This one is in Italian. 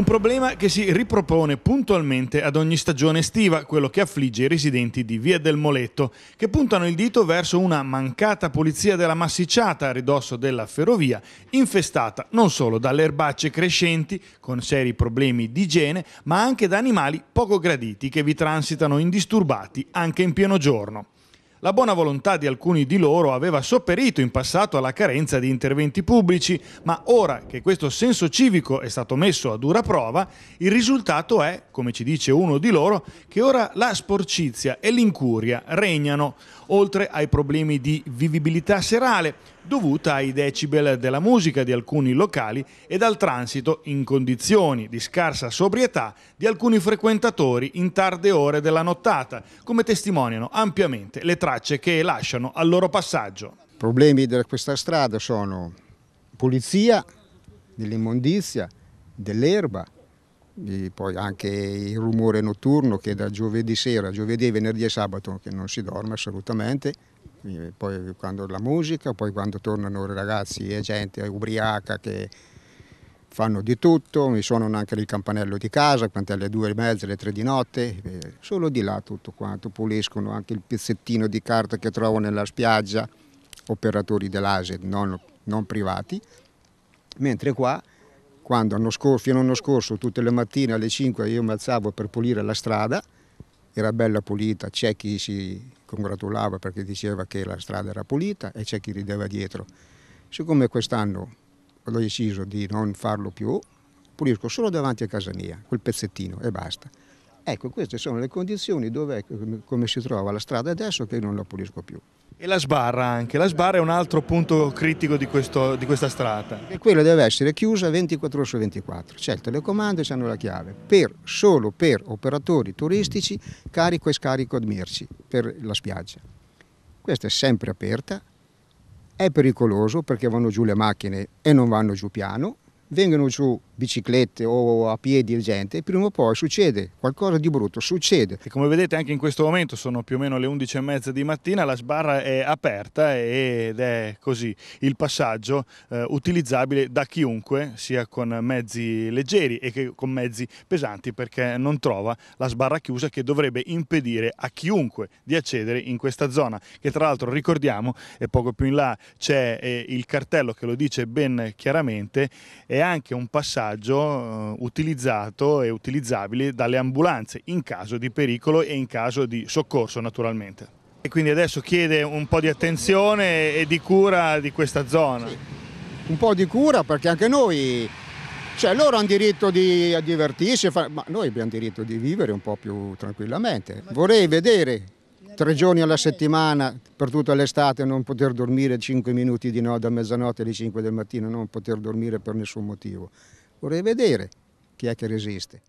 Un problema che si ripropone puntualmente ad ogni stagione estiva, quello che affligge i residenti di Via del Moletto, che puntano il dito verso una mancata pulizia della massicciata a ridosso della ferrovia, infestata non solo dalle erbacce crescenti, con seri problemi di igiene, ma anche da animali poco graditi che vi transitano indisturbati anche in pieno giorno. La buona volontà di alcuni di loro aveva sopperito in passato alla carenza di interventi pubblici, ma ora che questo senso civico è stato messo a dura prova, il risultato è, come ci dice uno di loro, che ora la sporcizia e l'incuria regnano, oltre ai problemi di vivibilità serale dovuta ai decibel della musica di alcuni locali e dal transito in condizioni di scarsa sobrietà di alcuni frequentatori in tarde ore della nottata, come testimoniano ampiamente le tracce che lasciano al loro passaggio. I problemi di questa strada sono pulizia, dell'immondizia, dell'erba, poi anche il rumore notturno che da giovedì sera, giovedì, venerdì e sabato che non si dorme assolutamente, eh, poi eh, quando la musica, poi quando tornano i ragazzi e gente ubriaca che fanno di tutto, mi suonano anche il campanello di casa, quanto alle due e mezza, alle tre di notte, eh, solo di là tutto quanto, puliscono anche il pezzettino di carta che trovo nella spiaggia, operatori dell'ASE non, non privati, mentre qua quando scorso, fino all'anno scorso tutte le mattine alle 5 io mi alzavo per pulire la strada, era bella pulita, c'è chi si congratulava perché diceva che la strada era pulita e c'è chi rideva dietro. Siccome quest'anno ho deciso di non farlo più, pulisco solo davanti a casa mia, quel pezzettino e basta. Ecco, queste sono le condizioni dove, ecco, come si trova la strada adesso che io non la pulisco più. E la sbarra anche, la sbarra è un altro punto critico di, questo, di questa strada. E quella deve essere chiusa 24 ore su 24, c'è il telecomando e hanno la chiave, per, solo per operatori turistici carico e scarico di merci per la spiaggia. Questa è sempre aperta, è pericoloso perché vanno giù le macchine e non vanno giù piano, vengono giù biciclette o a piedi o gente, prima o poi succede, qualcosa di brutto succede. E come vedete anche in questo momento sono più o meno le 11 e mezza di mattina, la sbarra è aperta ed è così il passaggio eh, utilizzabile da chiunque, sia con mezzi leggeri e che con mezzi pesanti, perché non trova la sbarra chiusa che dovrebbe impedire a chiunque di accedere in questa zona, che tra l'altro ricordiamo, e poco più in là c'è eh, il cartello che lo dice ben chiaramente, è anche un passaggio monitoraggio eh, utilizzato e utilizzabile dalle ambulanze in caso di pericolo e in caso di soccorso naturalmente. E quindi adesso chiede un po' di attenzione e di cura di questa zona. Sì. Un po' di cura perché anche noi, cioè loro hanno diritto di divertirsi, ma noi abbiamo diritto di vivere un po' più tranquillamente. Vorrei vedere tre giorni alla settimana per tutta l'estate non poter dormire cinque minuti di no da mezzanotte alle 5 del mattino, non poter dormire per nessun motivo. Vorrei vedere chi è che resiste.